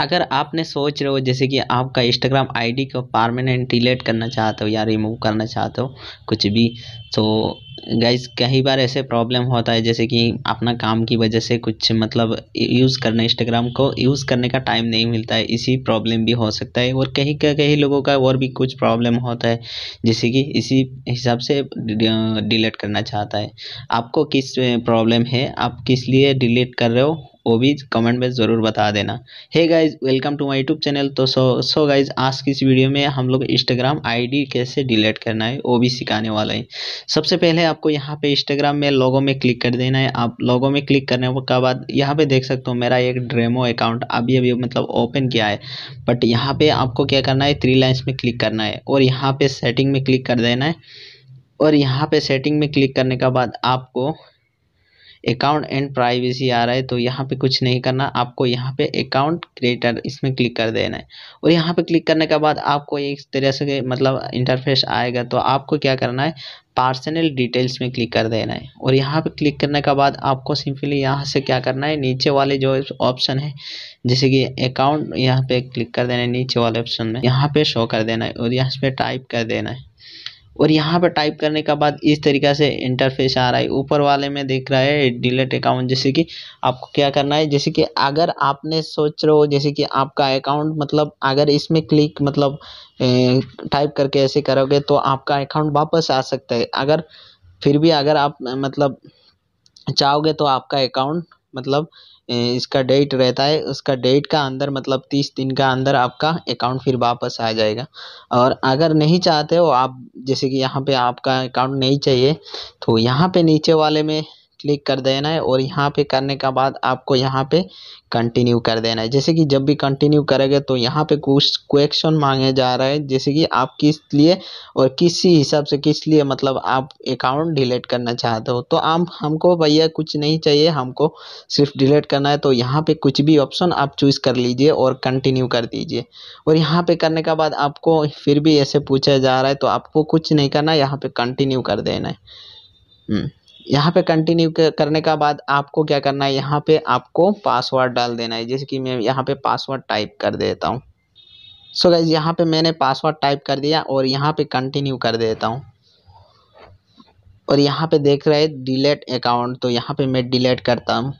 अगर आपने सोच रहे हो जैसे कि आपका इंस्टाग्राम आईडी को परमानेंट डिलीट करना चाहते हो या रिमूव करना चाहते हो कुछ भी तो गाइज कई बार ऐसे प्रॉब्लम होता है जैसे कि अपना काम की वजह से कुछ मतलब यूज़ करना इंस्टाग्राम को यूज़ करने का टाइम नहीं मिलता है इसी प्रॉब्लम भी हो सकता है और कहीं का कहीं लोगों का और भी कुछ प्रॉब्लम होता है जैसे कि इसी हिसाब से डिलीट करना चाहता है आपको किस प्रॉब्लम है आप किस लिए डिलीट कर रहे हो वो भी कमेंट में ज़रूर बता देना hey guys welcome to my YouTube channel तो सो सो गाइज आज की इस वीडियो में हम लोग इंस्टाग्राम आईडी कैसे डिलीट करना है वो भी सिखाने वाला है सबसे पहले आपको यहाँ पे इंस्टाग्राम में लोगों में क्लिक कर देना है आप लोगों में क्लिक करने का बाद यहाँ पर देख सकते हो मेरा एक ड्रेमो अकाउंट अभी अभी मतलब ओपन किया है बट यहाँ पर आपको क्या करना है थ्री लाइन्स में क्लिक करना है और यहाँ पर सेटिंग में क्लिक कर देना है और यहाँ पे सेटिंग में क्लिक करने के बाद आपको अकाउंट एंड प्राइवेसी आ रहा है तो यहाँ पे कुछ नहीं करना आपको यहाँ पे अकाउंट क्रिएटर इसमें क्लिक कर देना है और यहाँ पे क्लिक करने के बाद आपको एक तरह से मतलब इंटरफेस आएगा तो आपको क्या करना है पार्सनल डिटेल्स में क्लिक कर देना है और यहाँ पे क्लिक करने के बाद आपको सिंपली यहाँ से क्या करना है नीचे वाले जो ऑप्शन है जैसे कि अकाउंट यहाँ पे क्लिक कर देना है नीचे वाले ऑप्शन में यहाँ पे शो कर देना है और यहाँ पे टाइप कर देना है और यहाँ पर टाइप करने के बाद इस तरीक़े से इंटरफेस आ रहा है ऊपर वाले में देख रहा है डिलेट अकाउंट जैसे कि आपको क्या करना है जैसे कि अगर आपने सोच रहे हो जैसे कि आपका अकाउंट मतलब अगर इसमें क्लिक मतलब टाइप करके ऐसे करोगे तो आपका अकाउंट वापस आ सकता है अगर फिर भी अगर आप मतलब चाहोगे तो आपका अकाउंट मतलब इसका डेट रहता है उसका डेट का अंदर मतलब तीस दिन का अंदर आपका अकाउंट फिर वापस आ जाएगा और अगर नहीं चाहते हो आप जैसे कि यहाँ पे आपका अकाउंट नहीं चाहिए तो यहाँ पे नीचे वाले में क्लिक कर देना है और यहाँ पे करने का बाद आपको यहाँ पे कंटिन्यू कर देना है जैसे कि जब भी कंटिन्यू करेंगे तो यहाँ पे कुछ क्वेश्चन मांगे जा रहे हैं जैसे कि आप किस लिए और किसी हिसाब से किस लिए मतलब आप अकाउंट डिलीट करना चाहते हो तो आप हमको भैया कुछ नहीं चाहिए हमको सिर्फ डिलीट करना है तो यहाँ पे कुछ भी ऑप्शन आप चूज़ कर लीजिए और कंटिन्यू कर दीजिए और यहाँ पे करने के बाद आपको फिर भी ऐसे पूछा जा रहा है तो आपको कुछ नहीं करना है यहाँ पे कंटिन्यू कर देना है हम्म। यहाँ पे कंटिन्यू करने का बाद आपको क्या करना है यहाँ पे आपको पासवर्ड डाल देना है जैसे कि मैं यहाँ पे पासवर्ड टाइप कर देता हूँ सो so यहाँ पे मैंने पासवर्ड टाइप कर दिया और यहाँ पे कंटिन्यू कर देता हूँ और यहाँ पे देख रहे हैं डिलेट अकाउंट तो यहाँ पे मैं डिलेट करता हूँ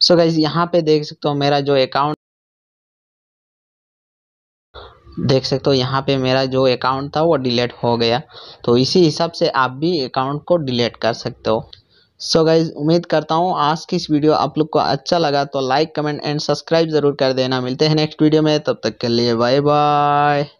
सो so गाइज यहाँ पे देख सकते हो मेरा जो अकाउंट देख सकते हो यहाँ पे मेरा जो अकाउंट था वो डिलीट हो गया तो इसी हिसाब से आप भी अकाउंट को डिलीट कर सकते हो सो so गाइज उम्मीद करता हूँ आज की इस वीडियो आप लोग को अच्छा लगा तो लाइक कमेंट एंड सब्सक्राइब जरूर कर देना मिलते हैं नेक्स्ट वीडियो में तब तक के लिए बाय बाय